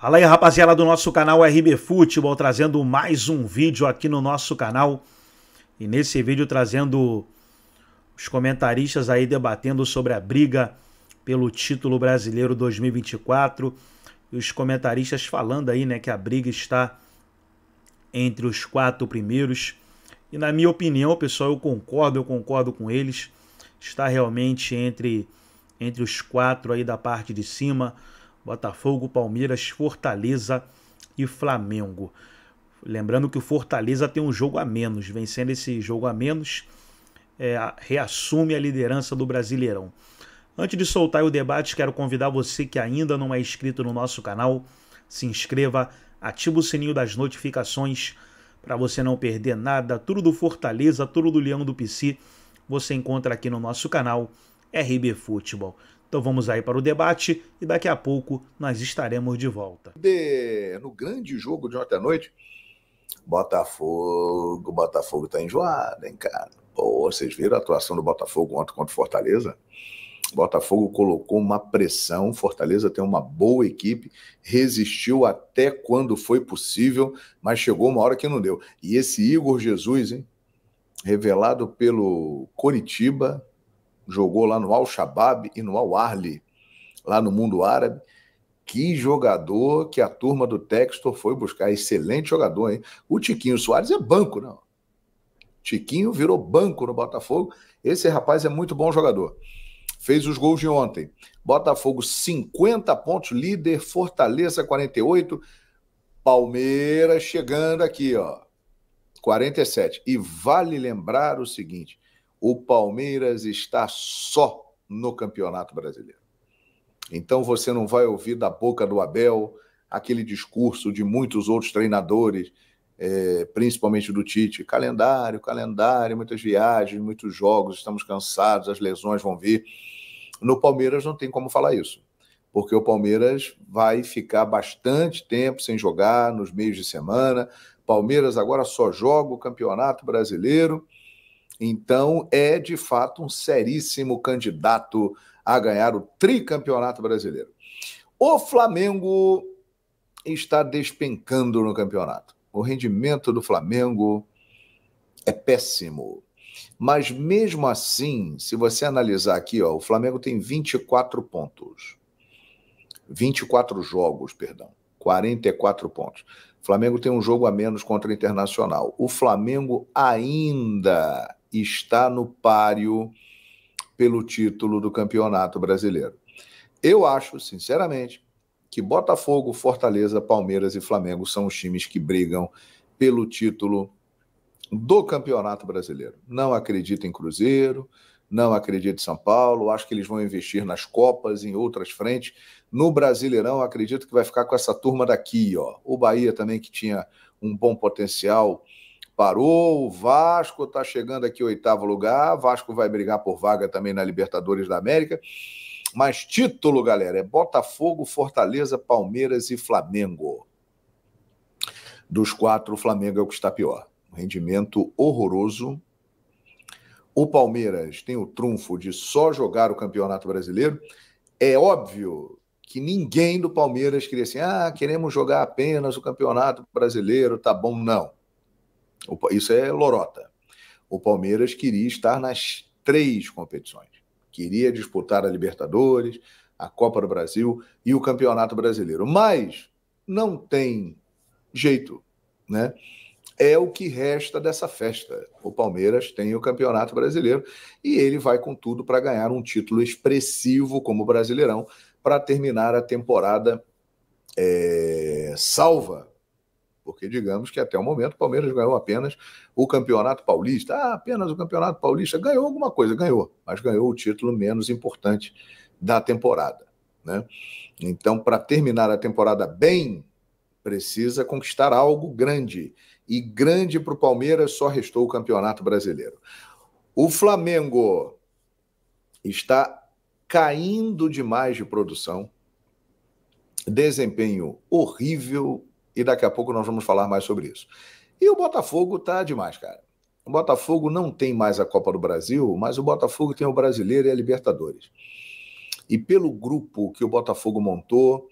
Fala aí rapaziada do nosso canal RB Futebol, trazendo mais um vídeo aqui no nosso canal e nesse vídeo trazendo os comentaristas aí debatendo sobre a briga pelo título brasileiro 2024 e os comentaristas falando aí né, que a briga está entre os quatro primeiros e na minha opinião pessoal eu concordo, eu concordo com eles, está realmente entre, entre os quatro aí da parte de cima, Botafogo, Palmeiras, Fortaleza e Flamengo. Lembrando que o Fortaleza tem um jogo a menos. Vencendo esse jogo a menos, é, reassume a liderança do Brasileirão. Antes de soltar o debate, quero convidar você que ainda não é inscrito no nosso canal, se inscreva, ativa o sininho das notificações para você não perder nada. Tudo do Fortaleza, tudo do Leão do PC, você encontra aqui no nosso canal RB Futebol. Então vamos aí para o debate e daqui a pouco nós estaremos de volta. De... No grande jogo de ontem à noite, Botafogo, Botafogo tá enjoado, hein, cara? Pô, vocês viram a atuação do Botafogo ontem contra o Fortaleza? Botafogo colocou uma pressão, Fortaleza tem uma boa equipe, resistiu até quando foi possível, mas chegou uma hora que não deu. E esse Igor Jesus, hein? Revelado pelo Coritiba, jogou lá no Al-Shabaab e no Al-Arli, lá no mundo árabe. Que jogador que a turma do Textor foi buscar. Excelente jogador, hein? O Tiquinho Soares é banco, não. Tiquinho virou banco no Botafogo. Esse rapaz é muito bom jogador. Fez os gols de ontem. Botafogo 50 pontos, líder, Fortaleza 48, Palmeiras chegando aqui, ó. 47. E vale lembrar o seguinte: o Palmeiras está só no Campeonato Brasileiro. Então você não vai ouvir da boca do Abel aquele discurso de muitos outros treinadores, é, principalmente do Tite: calendário, calendário, muitas viagens, muitos jogos, estamos cansados, as lesões vão vir. No Palmeiras não tem como falar isso, porque o Palmeiras vai ficar bastante tempo sem jogar nos meios de semana. Palmeiras agora só joga o Campeonato Brasileiro então, é de fato um seríssimo candidato a ganhar o tricampeonato brasileiro. O Flamengo está despencando no campeonato. O rendimento do Flamengo é péssimo. Mas mesmo assim, se você analisar aqui, ó, o Flamengo tem 24 pontos. 24 jogos, perdão. 44 pontos. O Flamengo tem um jogo a menos contra o Internacional. O Flamengo ainda está no páreo pelo título do Campeonato Brasileiro. Eu acho, sinceramente, que Botafogo, Fortaleza, Palmeiras e Flamengo são os times que brigam pelo título do Campeonato Brasileiro. Não acredito em Cruzeiro, não acredito em São Paulo, acho que eles vão investir nas Copas, em outras frentes. No Brasileirão, acredito que vai ficar com essa turma daqui, ó. O Bahia também, que tinha um bom potencial parou, o Vasco está chegando aqui oitavo lugar, Vasco vai brigar por vaga também na Libertadores da América. Mas título, galera, é Botafogo, Fortaleza, Palmeiras e Flamengo. Dos quatro, o Flamengo é o que está pior. rendimento horroroso. O Palmeiras tem o trunfo de só jogar o Campeonato Brasileiro. É óbvio que ninguém do Palmeiras queria assim, ah, queremos jogar apenas o Campeonato Brasileiro, tá bom, não. Isso é lorota. O Palmeiras queria estar nas três competições. Queria disputar a Libertadores, a Copa do Brasil e o Campeonato Brasileiro. Mas não tem jeito, né? É o que resta dessa festa. O Palmeiras tem o Campeonato Brasileiro e ele vai com tudo para ganhar um título expressivo como Brasileirão para terminar a temporada é, salva porque digamos que até o momento o Palmeiras ganhou apenas o Campeonato Paulista. Ah, apenas o Campeonato Paulista. Ganhou alguma coisa, ganhou, mas ganhou o título menos importante da temporada. Né? Então, para terminar a temporada bem, precisa conquistar algo grande. E grande para o Palmeiras só restou o Campeonato Brasileiro. O Flamengo está caindo demais de produção, desempenho horrível e daqui a pouco nós vamos falar mais sobre isso. E o Botafogo tá demais, cara. O Botafogo não tem mais a Copa do Brasil, mas o Botafogo tem o Brasileiro e a Libertadores. E pelo grupo que o Botafogo montou,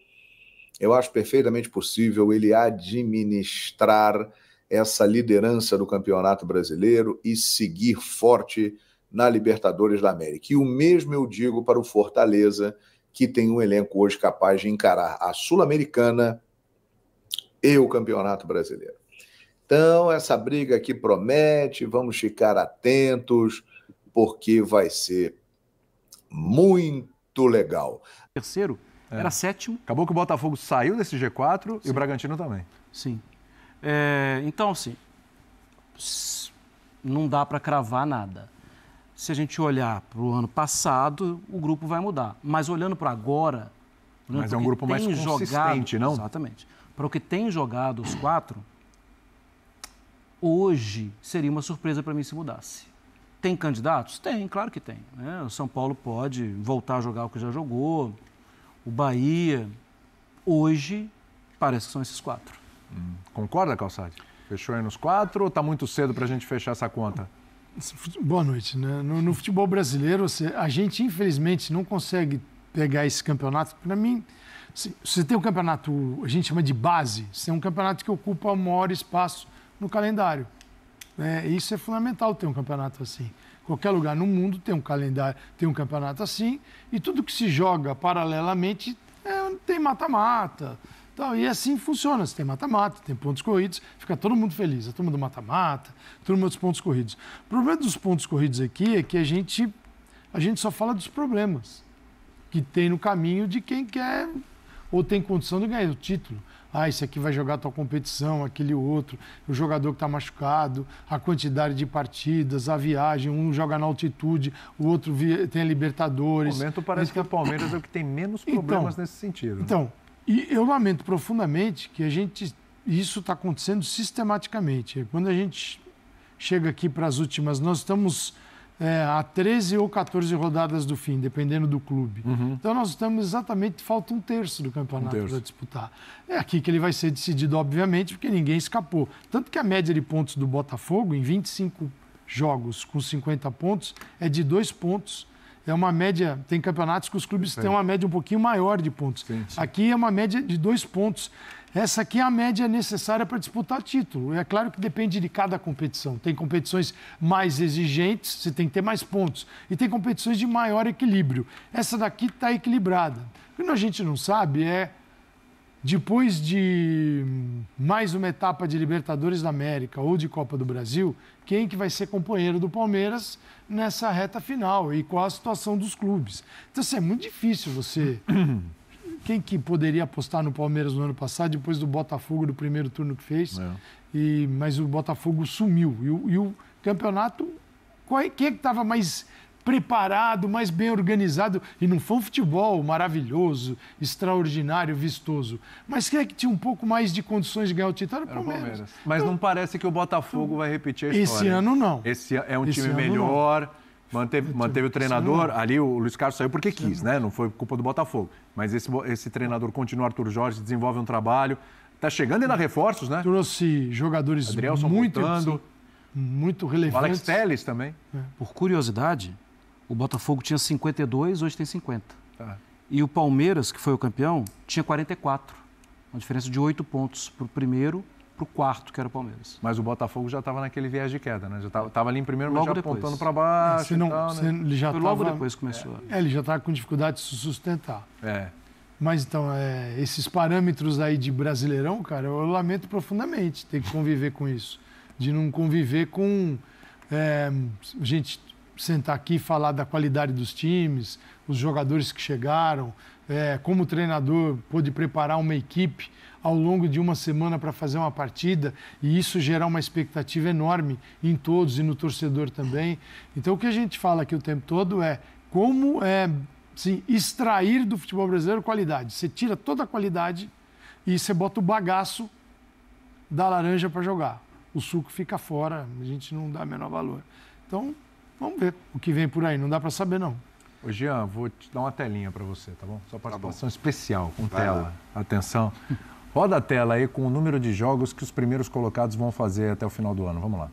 eu acho perfeitamente possível ele administrar essa liderança do Campeonato Brasileiro e seguir forte na Libertadores da América. E o mesmo eu digo para o Fortaleza, que tem um elenco hoje capaz de encarar a Sul-Americana, e o Campeonato Brasileiro. Então, essa briga aqui promete, vamos ficar atentos, porque vai ser muito legal. Terceiro, é. era sétimo. Acabou que o Botafogo saiu desse G4 Sim. e o Bragantino também. Sim. É, então, assim, não dá para cravar nada. Se a gente olhar para o ano passado, o grupo vai mudar. Mas olhando para agora. Mas é um grupo mais consistente, jogado, não? Exatamente para o que tem jogado os quatro, hoje seria uma surpresa para mim se mudasse. Tem candidatos? Tem, claro que tem. Né? O São Paulo pode voltar a jogar o que já jogou, o Bahia. Hoje, parece que são esses quatro. Hum. Concorda, Calçade? Fechou aí nos quatro ou está muito cedo para a gente fechar essa conta? Boa noite. Né? No, no futebol brasileiro, a gente, infelizmente, não consegue pegar esse campeonato, para mim, se você tem um campeonato, a gente chama de base, você tem um campeonato que ocupa o maior espaço no calendário. é Isso é fundamental ter um campeonato assim. Qualquer lugar no mundo tem um calendário, tem um campeonato assim, e tudo que se joga paralelamente é, tem mata-mata. Então, e assim funciona. Você tem mata-mata, tem pontos corridos, fica todo mundo feliz. A turma do mata-mata, a turma dos pontos corridos. O problema dos pontos corridos aqui é que a gente, a gente só fala dos problemas que tem no caminho de quem quer ou tem condição de ganhar o título. Ah, esse aqui vai jogar tua competição, aquele outro, o jogador que está machucado, a quantidade de partidas, a viagem, um joga na altitude, o outro tem a Libertadores. No momento parece que o Palmeiras é o que tem menos então, problemas então, nesse sentido. Né? Então, e eu lamento profundamente que a gente isso está acontecendo sistematicamente. Quando a gente chega aqui para as últimas, nós estamos é, a 13 ou 14 rodadas do fim, dependendo do clube. Uhum. Então nós estamos exatamente, falta um terço do campeonato um para disputar. É aqui que ele vai ser decidido, obviamente, porque ninguém escapou. Tanto que a média de pontos do Botafogo, em 25 jogos com 50 pontos, é de dois pontos. É uma média, tem campeonatos que os clubes Sim. têm uma média um pouquinho maior de pontos. Sim, sim. Aqui é uma média de dois pontos. Essa aqui é a média necessária para disputar título. É claro que depende de cada competição. Tem competições mais exigentes, você tem que ter mais pontos. E tem competições de maior equilíbrio. Essa daqui está equilibrada. O que a gente não sabe é depois de mais uma etapa de Libertadores da América ou de Copa do Brasil, quem que vai ser companheiro do Palmeiras nessa reta final e qual a situação dos clubes. Então, assim, é muito difícil você Quem que poderia apostar no Palmeiras no ano passado, depois do Botafogo, do primeiro turno que fez? É. E, mas o Botafogo sumiu. E, o, e o campeonato, qual, é, quem é que estava mais preparado, mais bem organizado? E não foi um futebol maravilhoso, extraordinário, vistoso. Mas quem é que tinha um pouco mais de condições de ganhar o título? Era o Palmeiras. Palmeiras. Mas então, não parece que o Botafogo vai repetir a história. Esse ano, não. Esse é um esse time melhor. Não Manteve, manteve o treinador, é ali o Luiz Carlos saiu porque é quis, né? Não foi culpa do Botafogo. Mas esse, esse treinador continua, Arthur Jorge, desenvolve um trabalho. Está chegando ainda reforços, né? Trouxe jogadores Adrielson muito, voltando. muito relevantes. Alex Telles também. É. Por curiosidade, o Botafogo tinha 52, hoje tem 50. Tá. E o Palmeiras, que foi o campeão, tinha 44. Uma diferença de 8 pontos para o primeiro para o quarto, que era o Palmeiras. Mas o Botafogo já estava naquele viés de queda, né? Já estava ali em primeiro, logo mas já apontando para baixo. É, não, tal, né? ele já Foi logo tava, depois começou. É, ele já estava com dificuldade de se sustentar. É. Mas então, é, esses parâmetros aí de brasileirão, cara, eu lamento profundamente ter que conviver com isso. De não conviver com. É, a gente sentar aqui e falar da qualidade dos times, os jogadores que chegaram, é, como treinador, pôde preparar uma equipe ao longo de uma semana para fazer uma partida e isso gerar uma expectativa enorme em todos e no torcedor também. Então, o que a gente fala aqui o tempo todo é como é, sim, extrair do futebol brasileiro qualidade. Você tira toda a qualidade e você bota o bagaço da laranja para jogar. O suco fica fora, a gente não dá menor valor. Então, vamos ver o que vem por aí. Não dá para saber, não. Ô Jean, vou te dar uma telinha para você, tá bom? Só tá participação tá especial, com Vai tela. Lá. Atenção. Roda a tela aí com o número de jogos que os primeiros colocados vão fazer até o final do ano. Vamos lá.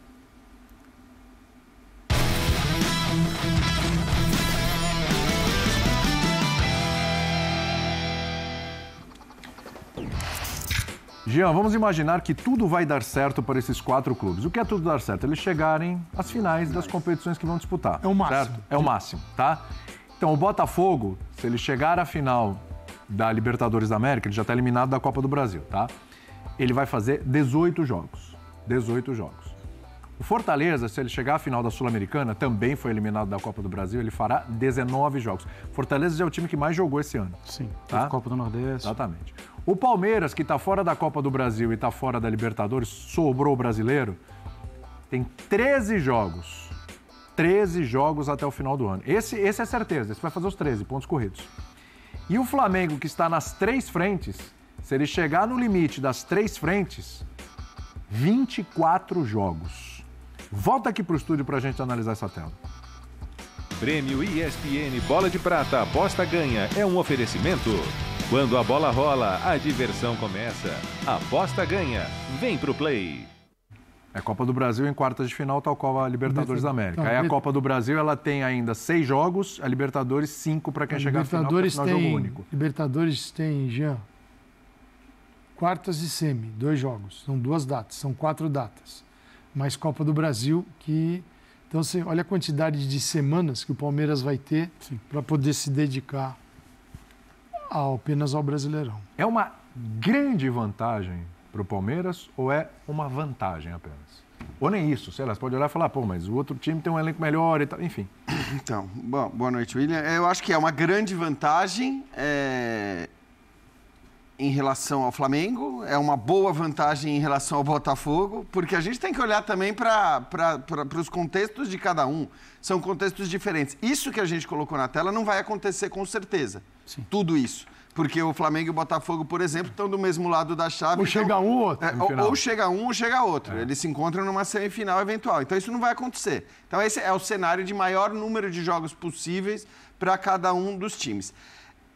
Jean, vamos imaginar que tudo vai dar certo para esses quatro clubes. O que é tudo dar certo? Eles chegarem às finais das competições que vão disputar. É o máximo. Certo? É o máximo, tá? Então, o Botafogo, se ele chegar à final da Libertadores da América, ele já está eliminado da Copa do Brasil, tá? Ele vai fazer 18 jogos. 18 jogos. O Fortaleza, se ele chegar à final da Sul-Americana, também foi eliminado da Copa do Brasil, ele fará 19 jogos. Fortaleza já é o time que mais jogou esse ano. Sim, tá? Copa do Nordeste. Exatamente. O Palmeiras, que está fora da Copa do Brasil e está fora da Libertadores, sobrou brasileiro, tem 13 jogos. 13 jogos até o final do ano. Esse, esse é certeza, esse vai fazer os 13 pontos corridos. E o Flamengo, que está nas três frentes, se ele chegar no limite das três frentes, 24 jogos. Volta aqui para o estúdio para a gente analisar essa tela. Prêmio ESPN Bola de Prata Aposta Ganha é um oferecimento. Quando a bola rola, a diversão começa. Aposta Ganha. Vem pro play. É Copa do Brasil em quartas de final, tal qual a Libertadores da América. Aí a Copa do Brasil ela tem ainda seis jogos, a Libertadores cinco para quem chegar à final, porque final tem, jogo único. Libertadores tem, Jean, quartas e semi, dois jogos. São duas datas, são quatro datas mais Copa do Brasil, que então você olha a quantidade de semanas que o Palmeiras vai ter para poder se dedicar ao, apenas ao Brasileirão. É uma grande vantagem para o Palmeiras ou é uma vantagem apenas? Ou nem isso, sei lá, você pode olhar e falar, pô, mas o outro time tem um elenco melhor e tal, enfim. Então, bom, boa noite, William. É, eu acho que é uma grande vantagem é, em relação ao Flamengo, é uma boa vantagem em relação ao Botafogo, porque a gente tem que olhar também para os contextos de cada um. São contextos diferentes. Isso que a gente colocou na tela não vai acontecer com certeza. Sim. Tudo isso. Porque o Flamengo e o Botafogo, por exemplo, estão do mesmo lado da chave. Ou então, chega um ou outro. É, ou, ou, chega um ou chega outro. É. Eles se encontram numa semifinal eventual. Então isso não vai acontecer. Então esse é o cenário de maior número de jogos possíveis para cada um dos times.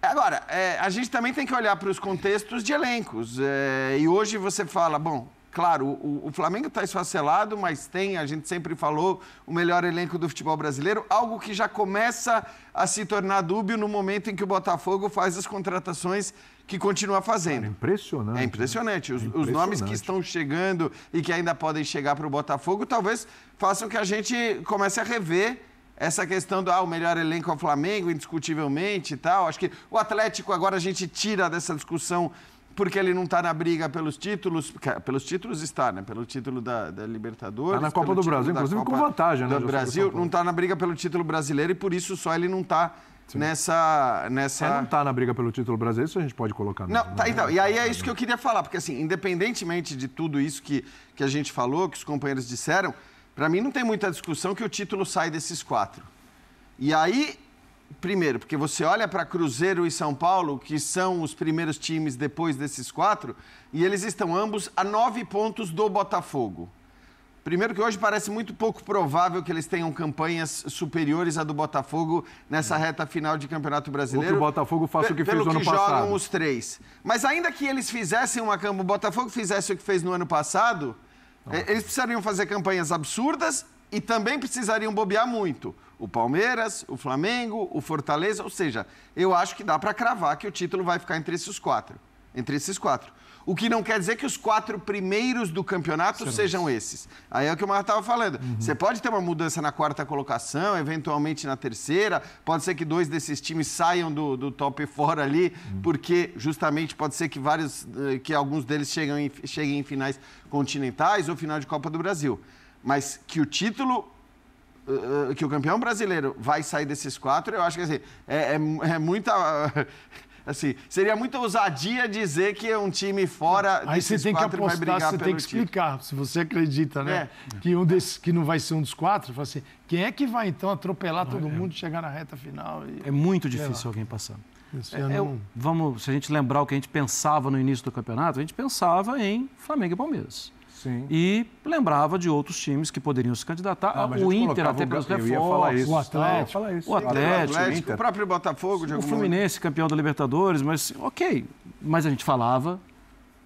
Agora, é, a gente também tem que olhar para os contextos de elencos. É, e hoje você fala, bom, claro, o, o Flamengo está esfacelado, mas tem, a gente sempre falou, o melhor elenco do futebol brasileiro, algo que já começa a se tornar dúbio no momento em que o Botafogo faz as contratações que continua fazendo. Cara, impressionante. É né? impressionante. Né? Os, é impressionante. Os, nomes que estão chegando e que ainda podem chegar para o Botafogo talvez façam que a gente comece a rever essa questão do ah, o melhor elenco é o Flamengo, indiscutivelmente e tal. Acho que o Atlético agora a gente tira dessa discussão porque ele não está na briga pelos títulos. Pelos títulos está, né? Pelo título da, da Libertadores. Está na Copa do Brasil, inclusive Copa com vantagem, né? Do Brasil não está na briga pelo título brasileiro e por isso só ele não está Sim. nessa. nessa... É, não está na briga pelo título brasileiro, isso a gente pode colocar não, tá, né? então, E aí é isso que eu queria falar, porque assim, independentemente de tudo isso que, que a gente falou, que os companheiros disseram, para mim não tem muita discussão que o título sai desses quatro. E aí, primeiro, porque você olha para Cruzeiro e São Paulo, que são os primeiros times depois desses quatro, e eles estão ambos a nove pontos do Botafogo. Primeiro que hoje parece muito pouco provável que eles tenham campanhas superiores à do Botafogo nessa reta final de Campeonato Brasileiro. Ou que o Botafogo faça o que fez no ano passado. Pelo que jogam os três. Mas ainda que eles fizessem uma campanha, o Botafogo fizesse o que fez no ano passado, é, eles precisariam fazer campanhas absurdas e também precisariam bobear muito. O Palmeiras, o Flamengo, o Fortaleza, ou seja, eu acho que dá para cravar que o título vai ficar entre esses quatro. Entre esses quatro o que não quer dizer que os quatro primeiros do campeonato Sim. sejam esses. Aí é o que o Marco estava falando. Uhum. Você pode ter uma mudança na quarta colocação, eventualmente na terceira, pode ser que dois desses times saiam do, do top fora ali, uhum. porque justamente pode ser que vários, eh, que alguns deles cheguem em, cheguem em finais continentais ou final de Copa do Brasil. Mas que o título eh, eh, que o campeão brasileiro vai sair desses quatro, eu acho que assim, é, é, é muita. assim, seria muita ousadia dizer que é um time fora Aí você tem que apostar, você tem que explicar, título. se você acredita, né? É. Que um desse que não vai ser um dos quatro, fala assim, quem é que vai então atropelar todo é. mundo, chegar na reta final? E... É muito difícil alguém passar. É, vamos, se a gente lembrar o que a gente pensava no início do campeonato, a gente pensava em Flamengo e Palmeiras. Sim. E lembrava de outros times que poderiam se candidatar. Ah, o Inter até pelos reforços. O Atlético. o, Atlético, o, Atlético o, o próprio Botafogo. o Fluminense, momento. campeão da Libertadores. Mas, ok. Mas a gente falava,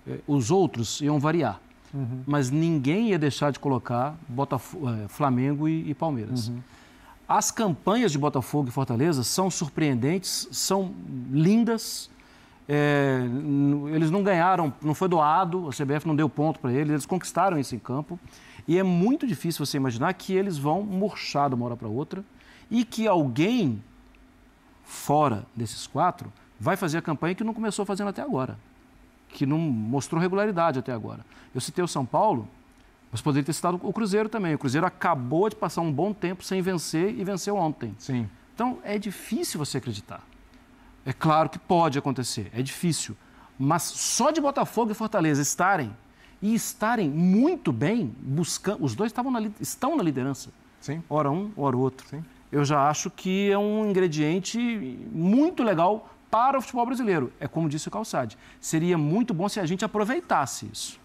eh, os outros iam variar. Uhum. Mas ninguém ia deixar de colocar Botafogo, eh, Flamengo e, e Palmeiras. Uhum. As campanhas de Botafogo e Fortaleza são surpreendentes, são lindas é, eles não ganharam, não foi doado, a CBF não deu ponto para eles, eles conquistaram esse campo. E é muito difícil você imaginar que eles vão murchar de uma hora para outra e que alguém fora desses quatro vai fazer a campanha que não começou fazendo até agora, que não mostrou regularidade até agora. Eu citei o São Paulo, mas poderia ter citado o Cruzeiro também. O Cruzeiro acabou de passar um bom tempo sem vencer e venceu ontem. Sim. Então é difícil você acreditar. É claro que pode acontecer, é difícil. Mas só de Botafogo e Fortaleza estarem e estarem muito bem buscando. Os dois estavam na, estão na liderança. Sim. Ora um, ora outro. Sim. Eu já acho que é um ingrediente muito legal para o futebol brasileiro. É como disse o Calçade. Seria muito bom se a gente aproveitasse isso.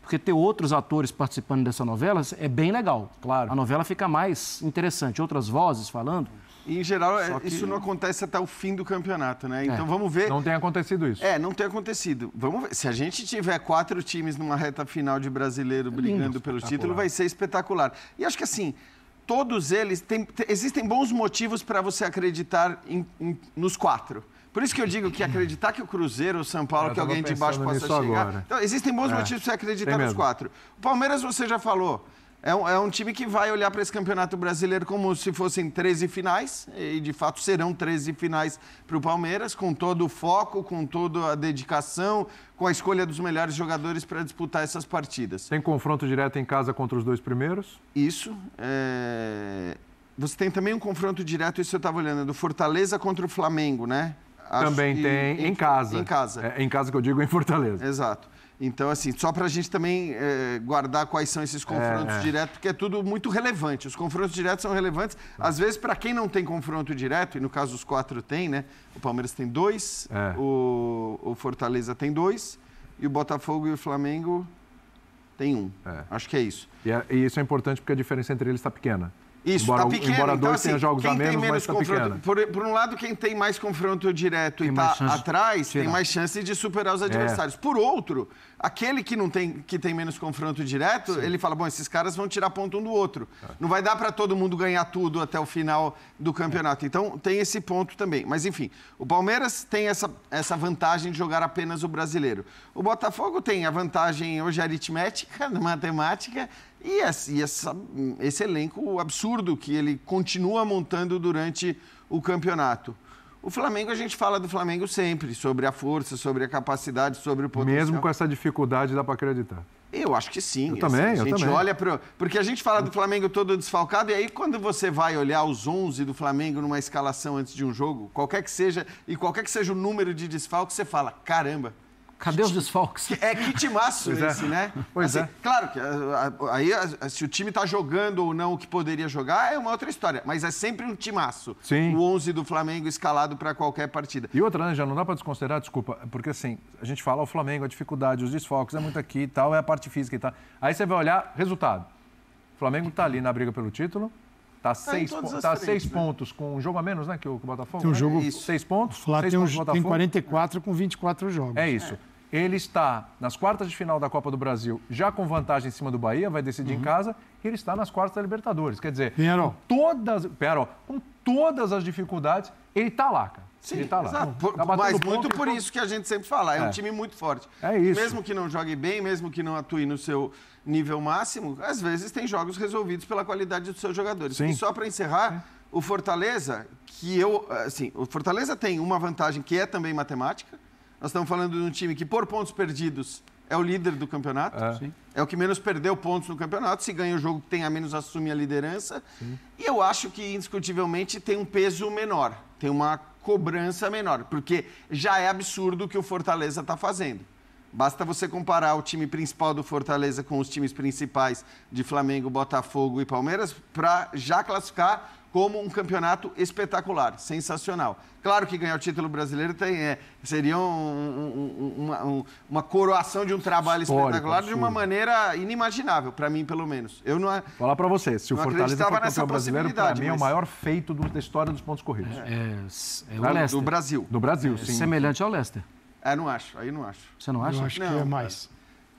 Porque ter outros atores participando dessa novela é bem legal. Claro. A novela fica mais interessante, outras vozes falando em geral, é, que... isso não acontece até o fim do campeonato, né? É. Então é, vamos ver. Não tem acontecido isso. É, não tem acontecido. Vamos ver. Se a gente tiver quatro times numa reta final de brasileiro é brigando pelo título, vai ser espetacular. E acho que assim. Todos eles tem, existem bons motivos para você acreditar em, em, nos quatro. Por isso que eu digo que acreditar que o Cruzeiro, o São Paulo, que alguém de baixo possa chegar. Agora. Então, existem bons é, motivos para você acreditar nos quatro. O Palmeiras, você já falou. É um, é um time que vai olhar para esse campeonato brasileiro como se fossem 13 finais, e de fato serão 13 finais para o Palmeiras, com todo o foco, com toda a dedicação, com a escolha dos melhores jogadores para disputar essas partidas. Tem confronto direto em casa contra os dois primeiros? Isso. É... Você tem também um confronto direto, isso eu estava olhando, do Fortaleza contra o Flamengo, né? Acho também tem, em, em casa. Em casa. É, em casa que eu digo, em Fortaleza. Exato. Então, assim, só para a gente também é, guardar quais são esses confrontos é, é, diretos, porque é tudo muito relevante. Os confrontos diretos são relevantes, às vezes, para quem não tem confronto direto, e no caso os quatro tem, né? O Palmeiras tem dois, é. o, o Fortaleza tem dois, e o Botafogo e o Flamengo tem um. É. Acho que é isso. E, e isso é importante porque a diferença entre eles está pequena. Isso, embora, tá pequeno. Embora então, dois assim, tenha jogos a menos, menos mas tá Por, por, um lado, quem tem mais confronto direto tem e tá atrás, tem mais chance de superar os é. adversários. É. Por outro, aquele que não tem, que tem menos confronto direto, Sim. ele fala, bom, esses caras vão tirar ponto um do outro. É. Não vai dar para todo mundo ganhar tudo até o final do campeonato. É. Então, tem esse ponto também. Mas, enfim, o Palmeiras tem essa, essa vantagem de jogar apenas o brasileiro. O Botafogo tem a vantagem hoje aritmética, matemática, e, essa, e essa, esse elenco absurdo que ele continua montando durante o campeonato. O Flamengo, a gente fala do Flamengo sempre, sobre a força, sobre a capacidade, sobre o potencial. Mesmo com essa dificuldade, dá para acreditar. Eu acho que sim. Eu assim, também, eu também. A gente olha para... Porque a gente fala do Flamengo todo desfalcado, e aí quando você vai olhar os 11 do Flamengo numa escalação antes de um jogo, qualquer que seja, e qualquer que seja o número de desfalques, você fala, caramba, Cadê os desfalques? É que timaço pois é. esse, é. né? Pois assim, é. Claro que ah, ah, aí ah, se o time tá jogando ou não o que poderia jogar é uma outra história, mas é sempre um timaço. Sim. O 11 do Flamengo escalado para qualquer partida. E outra, né, já não dá para desconsiderar, desculpa, porque assim, a gente fala o Flamengo, a dificuldade, os desfalques, é muito aqui e tal, é a parte física e tal. Aí você vai olhar resultado. O Flamengo tá ali na briga pelo título, Está seis, tá tá, tá seis né? pontos com um jogo a menos, né? Que o, que o Botafogo. Tem um né? jogo. É seis pontos. O Flávio tem, pontos um, tem 44 com 24 jogos. É isso. É. Ele está nas quartas de final da Copa do Brasil, já com vantagem em cima do Bahia, vai decidir uhum. em casa, e ele está nas quartas da Libertadores. Quer dizer, Pinheiro. com todas. Pinheiro, com todas as dificuldades, ele está lá, cara. Sim, ele tá lá. Tá mas muito por isso que a gente sempre fala, é, é, um time muito forte. É isso. Mesmo que não jogue bem, mesmo que não atue no seu nível máximo, às vezes tem jogos resolvidos pela qualidade dos seus jogadores. Sim. E só para encerrar, é. o Fortaleza, que eu, assim, o Fortaleza tem uma vantagem que é também matemática. Nós estamos falando de um time que por pontos perdidos é o líder do campeonato. É. é. o que menos perdeu pontos no campeonato. Se ganha o jogo tem a menos, assume a liderança. Sim. E eu acho que, indiscutivelmente, tem um peso menor. Tem uma cobrança menor, porque já é absurdo o que o Fortaleza está fazendo. Basta você comparar o time principal do Fortaleza com os times principais de Flamengo, Botafogo e Palmeiras para já classificar como um campeonato espetacular, sensacional. Claro que ganhar o título brasileiro tem, é, seria um, um, uma, um, uma, coroação de um trabalho Histórico, espetacular absurdo. de uma maneira inimaginável, para mim, pelo menos. Eu não Falar para você, se o Fortaleza for campeão brasileiro, para mim mas... é o maior feito do, da história dos pontos corridos. É, é, é o Lester. Ah, do Brasil. Do Brasil, é sim. Semelhante ao Leicester. É, não acho, aí não acho. Você não acha? Eu acho não, que é mais.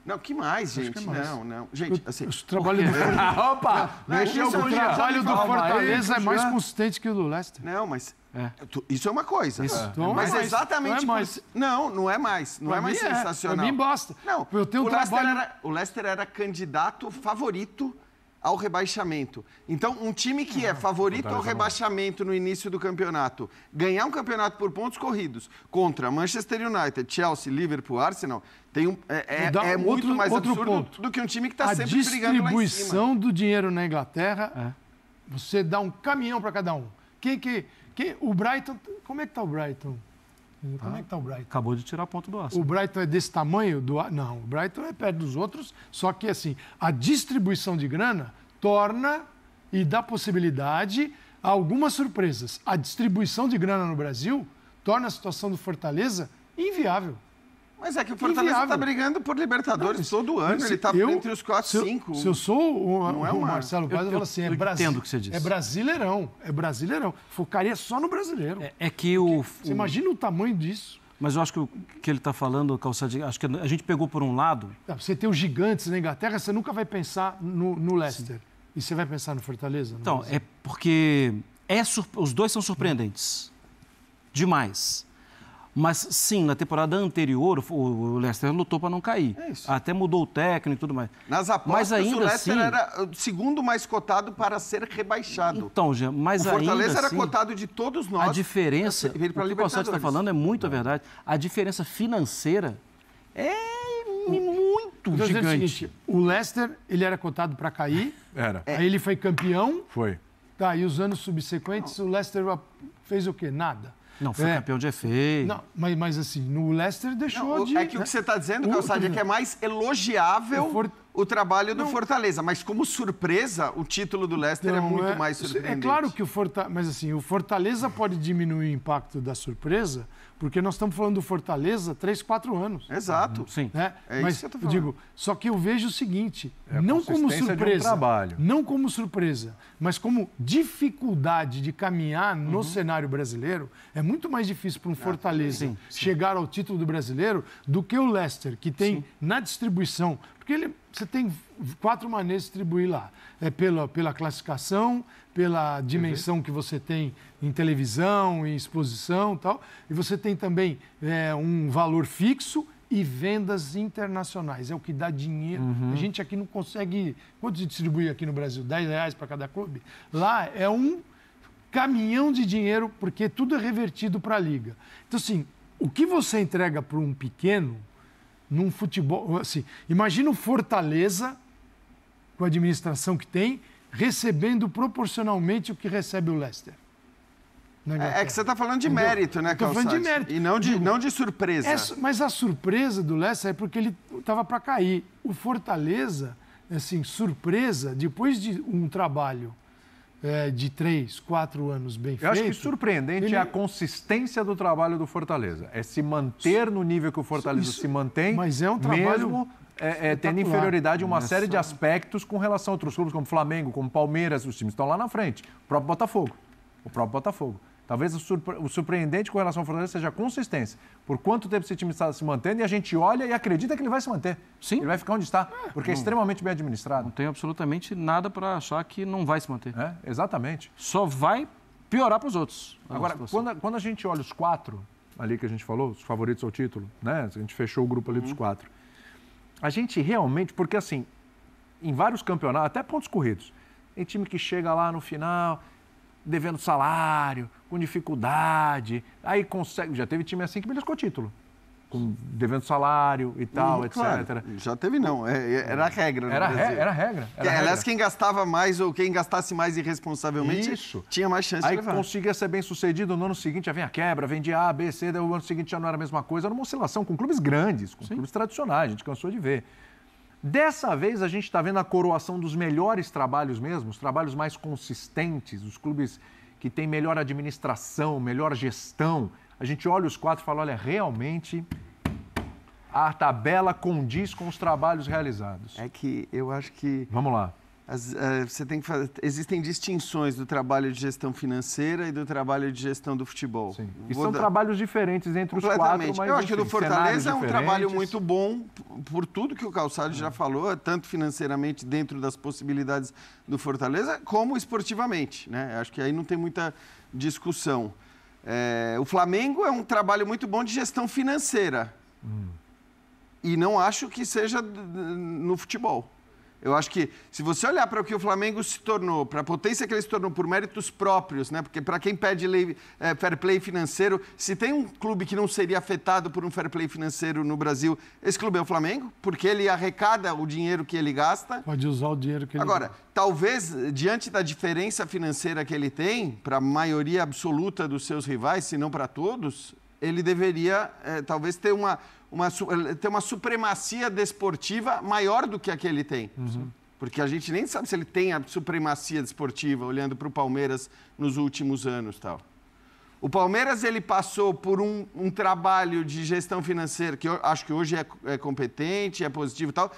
Não, que mais, é gente? Que mais. Não, não. Gente, assim. O trabalho do Fortaleza. Opa! Não, é O trabalho do Fortaleza é mais consistente que o do Leicester. Não, mas. É. Isso é uma coisa. Isso. É. Não mas exatamente. Não, é mais. não, não é mais. Não pra é mais sensacional. É. Pra mim, bosta. Não, eu tenho o, um Leicester era, o Leicester era candidato favorito ao rebaixamento. Então, um time que é ah, favorito ao rebaixamento no início do campeonato, ganhar um campeonato por pontos corridos contra Manchester United, Chelsea, Liverpool, Arsenal, tem um, é, é, é muito outro, mais outro absurdo ponto. do que um time que está sempre brigando lá A distribuição do dinheiro na Inglaterra, é. você dá um caminhão para cada um. Quem que... Quem, o Brighton... Como é que está o Brighton? Tá? Como é que está tá o Brighton? Acabou de tirar ponto do Arsenal. O Brighton é desse tamanho? do Não, o Brighton é perto dos outros, só que assim, a distribuição de grana torna e dá possibilidade a algumas surpresas. A distribuição de grana no Brasil torna a situação do Fortaleza inviável. Mas é que o Fortaleza está brigando por Libertadores não, todo ano. Ele está entre os quatro, e 5. Se eu sou o, não é o Marcelo Quadro, eu, eu, falo assim: é eu, é, entendo o que você disse. é brasileirão. É brasileirão. Focaria só no brasileiro. É, é que o, Você o... imagina o tamanho disso. Mas eu acho que o que ele está falando, Calçadinho, acho que a gente pegou por um lado. Ah, você tem os gigantes na Inglaterra, você nunca vai pensar no, no Leicester. Sim. E você vai pensar no Fortaleza? então, é porque é sur... os dois são surpreendentes. Demais. Mas sim, na temporada anterior, o Leicester lutou para não cair. É Até mudou o técnico e tudo mais. Nas apostas, mas ainda o Leicester assim... era o segundo mais cotado para ser rebaixado. Então, já, mas o ainda Fortaleza assim, era cotado de todos nós. A diferença, ele o que o Constante está falando é muito a verdade. A diferença financeira é muito então, gigante. O, seguinte, o Leicester, ele era cotado para cair. Era. Aí ele foi campeão. Foi. Tá, e os anos subsequentes, não. o Leicester fez o quê? Nada. Não, foi é. campeão de FA. Não, mas, mas assim, no Leicester deixou não, de... É que né? o que você está dizendo, Calçade, é que é mais elogiável... For o trabalho do não. Fortaleza, mas como surpresa, o título do Leicester é não, é muito é, mais surpreendente. É claro que o Fortaleza, mas assim, o Fortaleza pode diminuir o impacto da surpresa porque nós estamos falando do Fortaleza três, quatro anos. Exato. Sim. Né? É Mas eu, falando. digo, só que eu vejo o seguinte, é não como surpresa, um não como surpresa, mas como dificuldade de caminhar uhum. no cenário brasileiro, é muito mais difícil para um é, Fortaleza ah, sim, sim. chegar ao título do brasileiro do que o Leicester, que tem sim. na distribuição porque ele, você tem quatro maneiras de distribuir lá. É pela, pela classificação, pela dimensão uhum. que você tem em televisão, em exposição e tal. E você tem também é, um valor fixo e vendas internacionais. É o que dá dinheiro. Uhum. A gente aqui não consegue. Quanto se distribui aqui no Brasil? 10 reais para cada clube? Lá é um caminhão de dinheiro, porque tudo é revertido para a liga. Então, assim, o que você entrega para um pequeno num futebol. Assim, imagina o Fortaleza, com a administração que tem, recebendo proporcionalmente o que recebe o Leicester. É, é, que você está falando de Entendeu? mérito, né, Estou falando de mérito. E não de, Digo, não de surpresa. É, mas a surpresa do Leicester é porque ele estava para cair. O Fortaleza, assim, surpresa, depois de um trabalho é, de três, quatro anos bem Eu feito. Eu acho que surpreendente ele... é a consistência do trabalho do Fortaleza. É se manter no nível que o Fortaleza Isso. se mantém. Mas é um trabalho. Mesmo é, é, tendo inferioridade em uma série de aspectos com relação a outros clubes, como Flamengo, como Palmeiras, os times estão lá na frente. O próprio Botafogo. O próprio Botafogo. Talvez o, surpreendente com relação ao Fortaleza seja a consistência. Por quanto tempo esse time está se mantendo e a gente olha e acredita que ele vai se manter. Sim. Ele vai ficar onde está, é, porque é não, é extremamente bem administrado. Não tenho absolutamente nada para achar que não vai se manter. É, exatamente. Só vai piorar para os outros. Agora, quando a, quando a gente olha os quatro ali que a gente falou, os favoritos ao título, né? A gente fechou o grupo ali uhum. dos quatro. A gente realmente, porque assim, em vários campeonatos, até pontos corridos, tem time que chega lá no final devendo salário, com dificuldade. Aí consegue. Já teve time assim que beliscou título. Com, devendo salário e tal, hum, etc. Já teve, não. É, é era a regra. Era, re, era regra. Era aliás, regra. quem gastava mais ou quem gastasse mais irresponsavelmente Isso. tinha mais chance Aí de Aí conseguia ser bem sucedido. No ano seguinte já vem a quebra, vem de A, B, C. Daí, o ano seguinte já não era a mesma coisa. Era uma oscilação com clubes grandes, com Sim. clubes tradicionais. A gente cansou de ver. Dessa vez a gente está vendo a coroação dos melhores trabalhos mesmo, os trabalhos mais consistentes, os clubes que têm melhor administração, melhor gestão. A gente olha os quatro e fala: olha, realmente a tabela condiz com os trabalhos realizados. É que eu acho que. Vamos lá. As, uh, você tem que fazer, existem distinções do trabalho de gestão financeira e do trabalho de gestão do futebol. Sim. E Vou são dar... trabalhos diferentes entre os quatro. Mas, Eu acho que do Fortaleza é um diferentes. trabalho muito bom por tudo que o Calçado é. já falou, tanto financeiramente dentro das possibilidades do Fortaleza, como esportivamente. Né? Acho que aí não tem muita discussão. É, o Flamengo é um trabalho muito bom de gestão financeira. Hum. E não acho que seja no futebol. Eu acho que se você olhar para o que o Flamengo se tornou, para a potência que ele se tornou por méritos próprios, né? Porque para quem pede lei, é, fair play financeiro, se tem um clube que não seria afetado por um fair play financeiro no Brasil, esse clube é o Flamengo, porque ele arrecada o dinheiro que ele gasta. Pode usar o dinheiro que ele Agora, talvez diante da diferença financeira que ele tem para a maioria absoluta dos seus rivais, se não para todos, ele deveria é, talvez ter uma uma, eh, ter uma supremacia desportiva maior do que a que ele tem. Uhum. Porque a gente nem sabe se ele tem a supremacia desportiva, olhando para o Palmeiras nos últimos anos tal. O Palmeiras ele passou por um, um trabalho de gestão financeira que eu acho que hoje é, é competente, é positivo tal,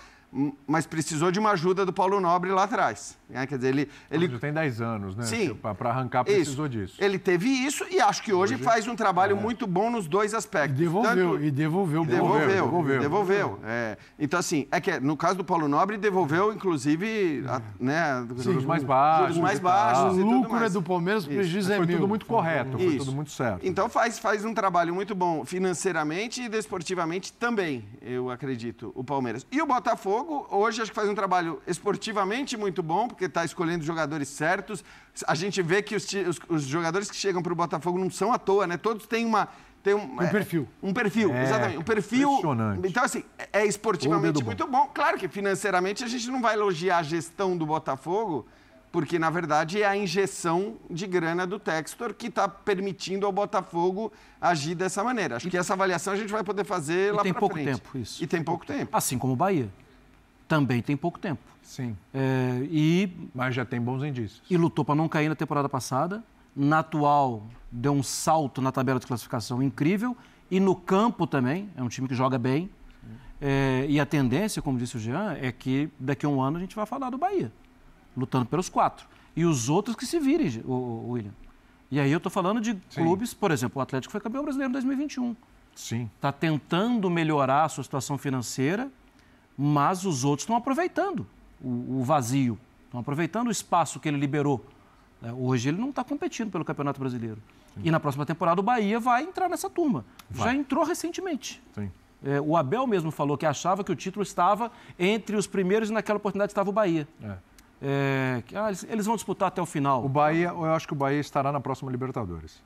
mas precisou de uma ajuda do Paulo Nobre lá atrás. Né? Quer dizer, ele. ele... Mas tem 10 anos, né? Sim. Para arrancar precisou isso. disso. Ele teve isso e acho que hoje, hoje faz um trabalho é. muito bom nos dois aspectos. E devolveu, Tanto... e devolveu, devolveu, devolveu. Devolveu. devolveu. É. Então, assim, é que é, no caso do Paulo Nobre, devolveu, inclusive, é. a, né? Sim, mais baixos. Os mais baixos. O lucro é do Palmeiras, o prejuízo é Foi tudo muito correto, isso. foi tudo muito certo. Então faz, faz um trabalho muito bom financeiramente e desportivamente também, eu acredito, o Palmeiras. E o Botafogo, hoje, acho que faz um trabalho esportivamente muito bom, porque está escolhendo jogadores certos. A gente vê que os, os, os jogadores que chegam para o Botafogo não são à toa, né? Todos têm uma, tem um, um é, perfil. Um perfil, é, exatamente. Um perfil. Impressionante. Então, assim, é esportivamente muito bom. bom. Claro que financeiramente a gente não vai elogiar a gestão do Botafogo, porque, na verdade, é a injeção de grana do Textor que está permitindo ao Botafogo agir dessa maneira. Acho e, que essa avaliação a gente vai poder fazer lá para frente. E tem pouco tempo, isso. E tem pouco tempo. Assim como o Bahia também tem pouco tempo. Sim. É, e, Mas já tem bons indícios. E lutou para não cair na temporada passada. Na atual, deu um salto na tabela de classificação incrível. E no campo também, é um time que joga bem. É, e a tendência, como disse o Jean, é que daqui a um ano a gente vai falar do Bahia, lutando pelos quatro. E os outros que se virem, o, William. E aí eu estou falando de Sim. clubes, por exemplo, o Atlético foi campeão brasileiro em 2021. Sim. Está tentando melhorar a sua situação financeira mas os outros estão aproveitando o, o vazio, estão aproveitando o espaço que ele liberou. É, hoje ele não está competindo pelo Campeonato Brasileiro. Sim. E na próxima temporada o Bahia vai entrar nessa turma. Vai. Já entrou recentemente. É, o Abel mesmo falou que achava que o título estava entre os primeiros e naquela oportunidade estava o Bahia. É. É, que, ah, eles, eles, vão disputar até o final. O Bahia, eu acho que o Bahia estará na próxima Libertadores.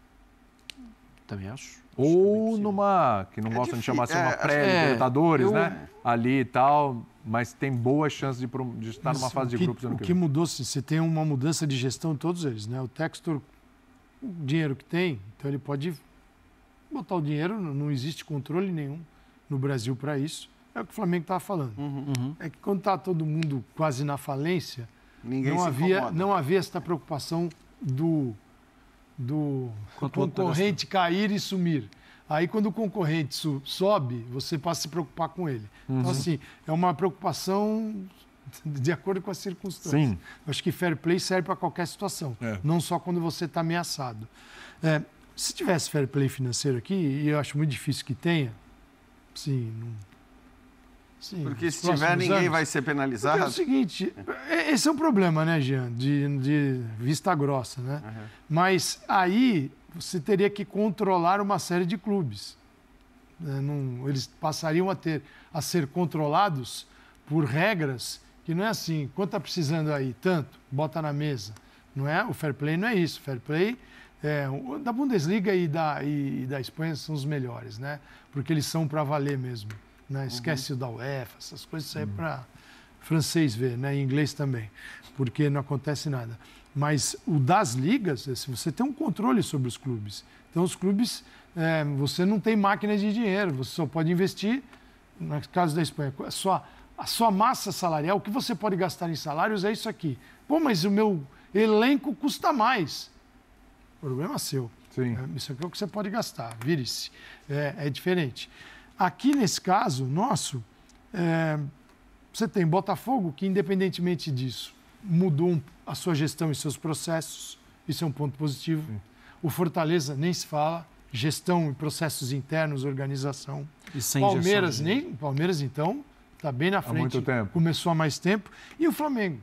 Também acho. Ou numa, que não é gostam difícil. de chamar assim, uma é, pré-libertadores, é, eu... né? Ali e tal, mas tem boas chances de, de estar Isso, numa fase de grupos. O que, que mudou, se você tem uma mudança de gestão todos eles, né? O Textor, o dinheiro que tem, então ele pode botar o dinheiro, não existe controle nenhum no Brasil para isso. É o que o Flamengo estava falando. Uhum, uhum. É que quando está todo mundo quase na falência, Ninguém não, havia, não havia essa preocupação do do concorrente cair e sumir. Aí, quando o concorrente sobe, você passa a se preocupar com ele. Então, uhum. Então, assim, é uma preocupação de acordo com as circunstâncias. Sim. Eu acho que fair play serve para qualquer situação, é. não só quando você está ameaçado. É, se tivesse fair play financeiro aqui, e eu acho muito difícil que tenha, sim, não Sim, Porque se tiver, ninguém anos. vai ser penalizado. Porque é o seguinte, é. esse é o problema, né, Jean, de, de vista grossa, né? Uhum. Mas aí você teria que controlar uma série de clubes. Não, né? eles passariam a, ter, a ser controlados por regras que não é assim. Quanto está precisando aí? Tanto, bota na mesa. Não é? O fair play não é isso. O fair play é, da Bundesliga e da, e, e da Espanha são os melhores, né? Porque eles são para valer mesmo né? Uhum. esquece uhum. da UEFA, essas coisas isso é uhum. é para francês ver, né? em inglês também, porque não acontece nada. Mas o das ligas, assim, você tem um controle sobre os clubes. Então, os clubes, é, você não tem máquina de dinheiro, você só pode investir, no caso da Espanha, a sua, a sua massa salarial, o que você pode gastar em salários é isso aqui. Pô, mas o meu elenco custa mais. Problema seu. Sim. É, isso aqui é o que você pode gastar, vire-se. É, é diferente. Aqui nesse caso nosso, é, você tem Botafogo que, independentemente disso, mudou a sua gestão e seus processos. Isso é um ponto positivo. Sim. O Fortaleza nem se fala, gestão e processos internos, organização. E sem Palmeiras nem, Palmeiras então está bem na frente. Há muito tempo. Começou há mais tempo e o Flamengo,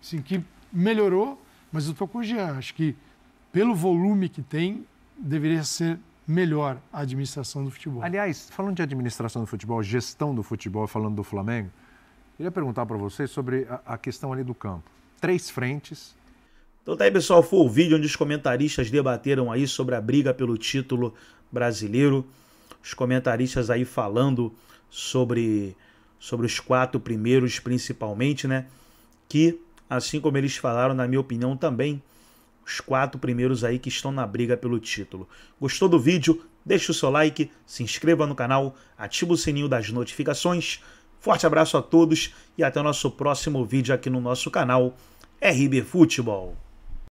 assim, que melhorou, mas eu estou com o Jean. Acho que pelo volume que tem deveria ser melhor a administração do futebol. Aliás, falando de administração do futebol, gestão do futebol, falando do Flamengo, queria perguntar para vocês sobre a, a questão ali do campo. Três frentes, então tá aí, pessoal, foi o vídeo onde os comentaristas debateram aí sobre a briga pelo título brasileiro. Os comentaristas aí falando sobre sobre os quatro primeiros principalmente, né? Que assim como eles falaram, na minha opinião também, os quatro primeiros aí que estão na briga pelo título. Gostou do vídeo? Deixe o seu like, se inscreva no canal, ative o sininho das notificações. Forte abraço a todos e até o nosso próximo vídeo aqui no nosso canal RB Futebol.